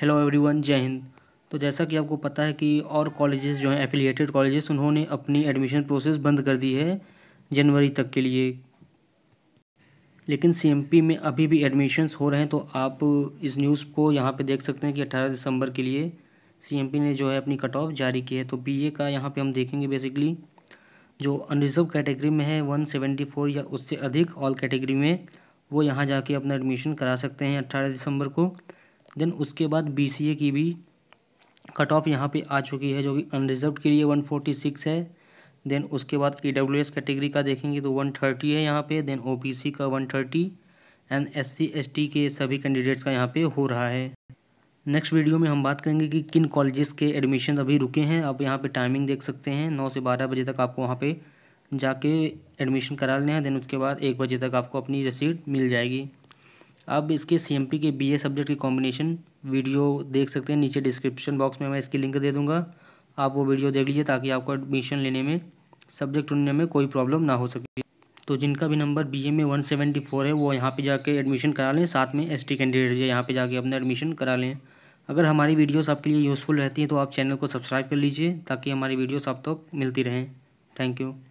hello everyone जय हिंद तो जैसा कि आपको पता है कि और कॉलेजेस जो हैं एफिलिएटेड कॉलेजेस उन्होंने अपनी एडमिशन प्रोसेस बंद कर दी है जनवरी तक के लिए लेकिन सीएमपी में अभी भी एडमिशन्स हो रहे हैं तो आप इस न्यूज़ को यहाँ पे देख सकते हैं कि 18 दिसंबर के लिए सीएमपी ने जो है अपनी कट ऑफ जारी की है तो बी का यहाँ पर हम देखेंगे बेसिकली जो अनरिजर्व कैटेगरी में है वन या उससे अधिक ऑल कैटेगरी में वो यहाँ जाके अपना एडमिशन करा सकते हैं अट्ठारह दिसंबर को देन उसके बाद बी की भी कट ऑफ यहाँ पे आ चुकी है जो कि अनरिजर्व के लिए 146 है देन उसके बाद ई डब्ल्यू एस कैटेगरी का देखेंगे तो 130 है यहाँ पे देन ओ का 130 एंड एस सी के सभी कैंडिडेट्स का यहाँ पे हो रहा है नेक्स्ट वीडियो में हम बात करेंगे कि किन कॉलेजेस के एडमिशन अभी रुके हैं आप यहाँ पे टाइमिंग देख सकते हैं नौ से बारह बजे तक आपको वहाँ पर जाके एडमिशन करा लेना है देन उसके बाद एक बजे तक आपको अपनी रसीद मिल जाएगी अब इसके सी एम पी के बी ए सब्जेक्ट की कॉम्बिनेशन वीडियो देख सकते हैं नीचे डिस्क्रिप्शन बॉक्स में मैं इसकी लिंक दे दूँगा आप वो वीडियो देख लीजिए ताकि आपको एडमिशन लेने में सब्जेक्ट चुनने में कोई प्रॉब्लम ना हो सके तो जिनका भी नंबर बी ए में वन सेवेंटी फोर है वो यहाँ पे जाके एडमिशन करा लें साथ में एस टी कैंडिडेट यहाँ पे जाके अपना एडमिशन करा लें अगर हमारी वीडियोस आपके लिए यूज़फुल रहती हैं तो आप चैनल को सब्सक्राइब कर लीजिए ताकि हमारी वीडियोस आप तक तो मिलती रहें थैंक यू